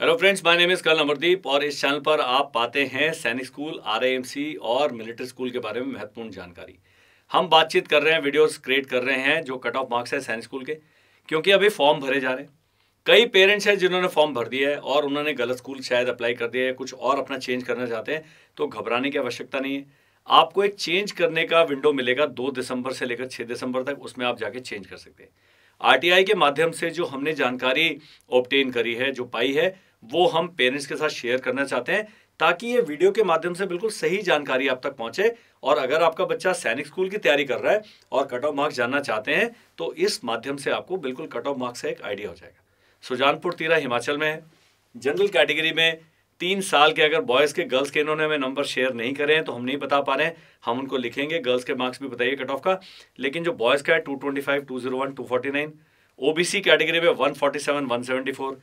hello friends my name is कल अमरदीप और इस चैनल पर आप पाते हैं सैनिक स्कूल आरएएमसी और मिलिट्री स्कूल के बारे में महत्वपूर्ण जानकारी हम बातचीत कर रहे हैं वीडियोस क्रिएट कर रहे हैं जो कट ऑफ मार्क्स है सैनिक स्कूल के क्योंकि अभी फॉर्म भरे जा रहे हैं कई पेरेंट्स हैं जिन्होंने फॉर्म भर दिया है और उन्होंने गलत स्कूल शायद अप्लाई कर दिया है कुछ और अपना चेंज करना चाहते हैं तो घबराने की आवश्यकता नहीं है आपको एक चेंज करने का विंडो मिलेगा दो दिसंबर से लेकर छः दिसंबर तक उसमें आप जाके चेंज कर सकते हैं आरटीआई के माध्यम से जो हमने जानकारी ऑप्टेन करी है जो पाई है वो हम पेरेंट्स के साथ शेयर करना चाहते हैं ताकि ये वीडियो के माध्यम से बिल्कुल सही जानकारी आप तक पहुंचे और अगर आपका बच्चा सैनिक स्कूल की तैयारी कर रहा है और कट ऑफ मार्क्स जानना चाहते हैं तो इस माध्यम से आपको बिल्कुल कट ऑफ मार्क्स का एक आइडिया हो जाएगा सुजानपुर तीरा हिमाचल में है जनरल कैटेगरी में तीन साल के अगर बॉयज़ के गर्ल्स के इन्होंने हमें नंबर शेयर नहीं करे हैं तो हम नहीं बता पा रहे हैं हम उनको लिखेंगे गर्ल्स के मार्क्स भी बताइए कट ऑफ का लेकिन जो बॉयज़ का है two twenty five two zero one two forty nine O B C category में one forty seven one seventy four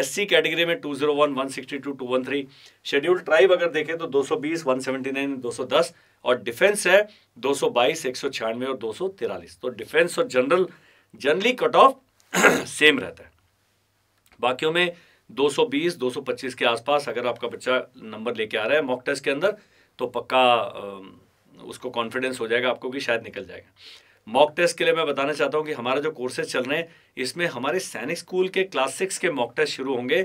S C category में two zero one one sixty two two one three schedule tribe अगर देखें तो दो सौ बीस one seventy nine दो सौ दस और डिफेंस है दो सौ बाईस एक सौ छियानवे और दो सौ तिरालीस तो डिफेंस और general generally cut off same रहता है बाकियों में 220 225 के आसपास अगर आपका बच्चा नंबर लेके आ रहा है मॉक टेस्ट के अंदर तो पक्का उसको कॉन्फिडेंस हो जाएगा आपको कि शायद निकल जाएगा मॉक टेस्ट के लिए मैं बताना चाहता हूँ कि हमारा जो कोर्सेज चल रहे हैं इसमें हमारे सैनिक स्कूल के क्लास सिक्स के मॉक टेस्ट शुरू होंगे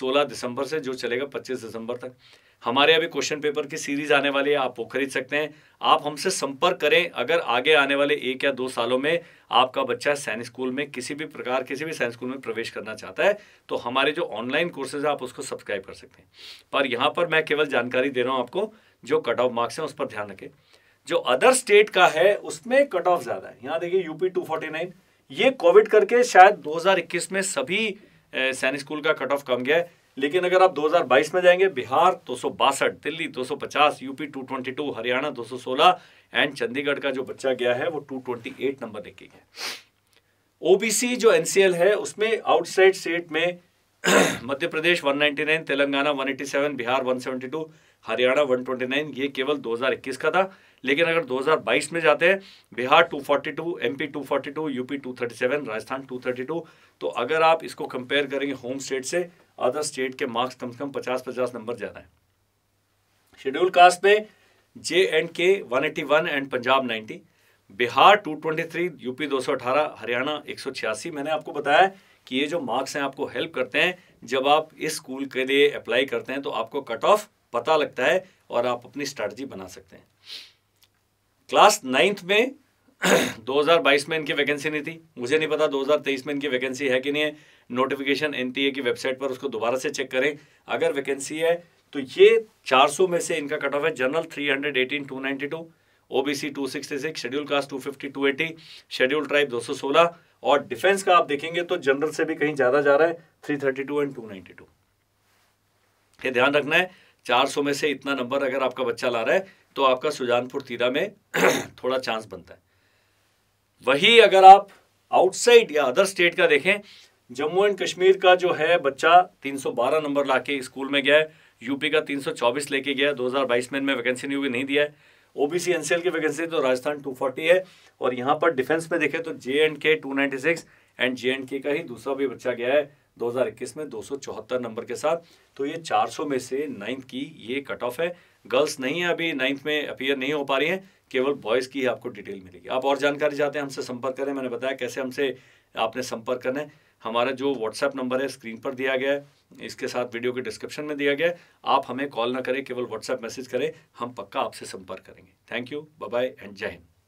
16 दिसंबर से जो चलेगा 25 दिसंबर तक हमारे अभी क्वेश्चन पेपर की सीरीज आने वाली है आप वो खरीद सकते हैं आप हमसे संपर्क करें अगर आगे आने वाले एक या दो सालों में आपका बच्चा सैनिक स्कूल में किसी भी प्रकार किसी भी सैनिक स्कूल में प्रवेश करना चाहता है तो हमारे जो ऑनलाइन कोर्सेज है आप उसको सब्सक्राइब कर सकते हैं पर यहाँ पर मैं केवल जानकारी दे रहा हूँ आपको जो कट ऑफ मार्क्स हैं उस पर ध्यान रखें जो अदर स्टेट का है उसमें कट ऑफ ज़्यादा है यहाँ देखिए यूपी टू ये कोविड करके शायद दो में सभी सैनिक स्कूल का कट ऑफ कम गया है लेकिन अगर आप 2022 में जाएंगे बिहार दो दिल्ली 250 यूपी 222 हरियाणा 216 एंड चंडीगढ़ का जो बच्चा गया है वो 228 नंबर लेके गया ओबीसी जो एनसीएल है उसमें आउटसाइड स्टेट में मध्य प्रदेश 199 तेलंगाना 187 बिहार 172 हरियाणा 129 ये केवल 2021 का था लेकिन अगर 2022 में जाते हैं Bihar 242 MP two UP 237 Rajasthan two तो अगर आप इसको कंपेयर करेंगे होम स्टेट से अदर स्टेट के मार्क्स कम से कम पचास पचास नंबर जाना है शेड्यूल कास्ट में J and K one eighty one and Punjab ninety Bihar two twenty three UP दो सौ अठारह हरियाणा एक सौ छियासी मैंने आपको बताया कि ये जो मार्क्स हैं आपको हेल्प करते हैं जब आप इस स्कूल के लिए अप्लाई करते हैं तो आपको कट ऑफ पता लगता है और आप अपनी स्ट्रैटी बना सकते हैं क्लास नाइन्थ में 2022 में इनकी वैकेंसी नहीं थी मुझे नहीं पता 2023 में इनकी वैकेंसी है कि नहीं है नोटिफिकेशन एनटीए की वेबसाइट पर उसको दोबारा से चेक करें अगर वैकेंसी है तो ये 400 में से इनका कट ऑफ है general 318 292 OBC 266 schedule caste 250 280 schedule tribe 216 और डिफेंस का आप देखेंगे तो जनरल से भी कहीं ज़्यादा जा रहा है टू एंड टू ये ध्यान रखना है सौ में से इतना नंबर अगर आपका बच्चा ला रहा है तो आपका सुजानपुर तीरा में थोड़ा चांस बनता है वही अगर आप आउटसाइड या अदर स्टेट का देखें जम्मू एंड कश्मीर का जो है बच्चा 312 नंबर लाके स्कूल में गया है यूपी का 324 लेके गया 2022 में इनमें वैकेंसी नहीं हुई नहीं दिया है ओबीसी एनसीएल की वैकेंसी तो राजस्थान 240 है और यहाँ पर डिफेंस में देखें तो J and K two and J and K का ही दूसरा भी बच्चा गया है 2021 में 274 नंबर के साथ तो ये 400 में से नाइन्थ की ये कट ऑफ है गर्ल्स नहीं है अभी नाइन्थ में अपियर नहीं हो पा रही हैं केवल वॉइस की ही आपको डिटेल मिलेगी आप और जानकारी चाहते हैं हमसे संपर्क करें मैंने बताया कैसे हमसे आपने संपर्क करना है हमारा जो व्हाट्सएप नंबर है स्क्रीन पर दिया गया है इसके साथ वीडियो के डिस्क्रिप्शन में दिया गया है आप हमें कॉल ना करें केवल व्हाट्सएप मैसेज करें हम पक्का आपसे संपर्क करेंगे थैंक यू बाय एंड जय हिंद